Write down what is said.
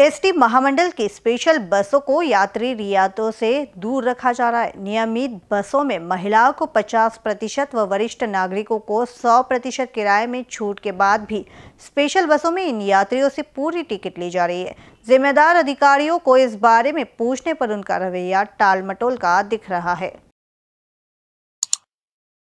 ST महामंडल की special बसों को यात्री रियातों से दूर रखा जा रहा है नियमित बसों में महिलाओं को 50 प्रतिशत व वरिष्ठ नागरिकों को 100 प्रतिशत किराए में छूट के बाद भी स्पेशल बसों में इन यात्रियों से पूरी टिकट ली जा रही है जिम्मेदार अधिकारियों को इस बारे में पूछने पर उनका रवैया टाल मटोल का दिख रहा है